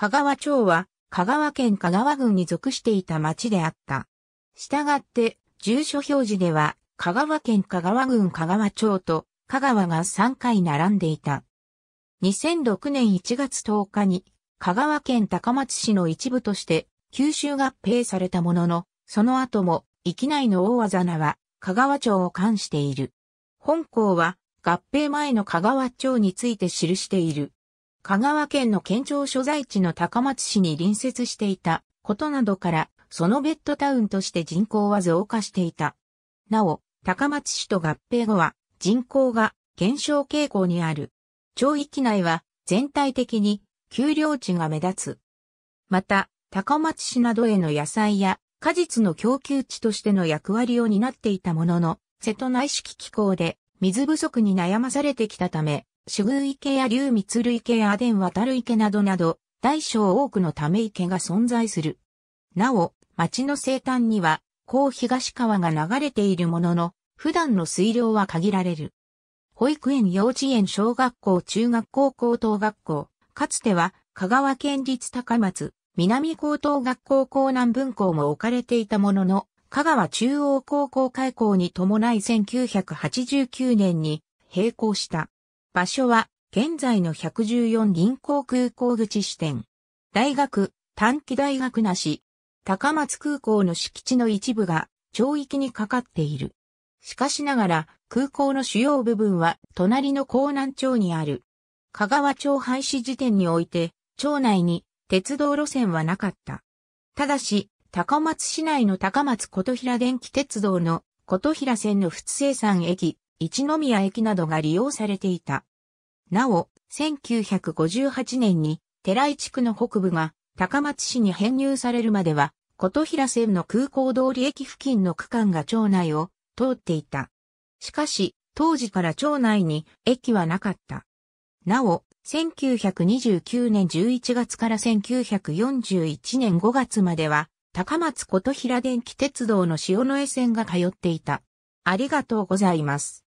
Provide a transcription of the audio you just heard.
香川町は、香川県香川郡に属していた町であった。したがって、住所表示では、香川県香川郡香川町と、香川が3回並んでいた。2006年1月10日に、香川県高松市の一部として、九州合併されたものの、その後も、域内の大技名は、香川町を冠している。本校は、合併前の香川町について記している。香川県の県庁所在地の高松市に隣接していたことなどから、そのベッドタウンとして人口は増加していた。なお、高松市と合併後は人口が減少傾向にある。町域内は全体的に丘陵地が目立つ。また、高松市などへの野菜や果実の供給地としての役割を担っていたものの、瀬戸内式気候で水不足に悩まされてきたため、主宮池や竜密類池や伝渡る池などなど、大小多くのため池が存在する。なお、町の西端には、高東川が流れているものの、普段の水量は限られる。保育園、幼稚園、小学校、中学校、高等学校、かつては、香川県立高松、南高等学校高南分校も置かれていたものの、香川中央高校開校に伴い1989年に閉校した。場所は、現在の114銀行空港口支店。大学、短期大学なし、高松空港の敷地の一部が、町域にかかっている。しかしながら、空港の主要部分は、隣の江南町にある。香川町廃止時点において、町内に鉄道路線はなかった。ただし、高松市内の高松琴平電気鉄道の琴平線の仏生産駅一宮駅などが利用されていた。なお、1958年に寺井地区の北部が高松市に編入されるまでは、琴平線の空港通り駅付近の区間が町内を通っていた。しかし、当時から町内に駅はなかった。なお、1929年11月から1941年5月までは、高松琴平電気鉄道の塩野江線が通っていた。ありがとうございます。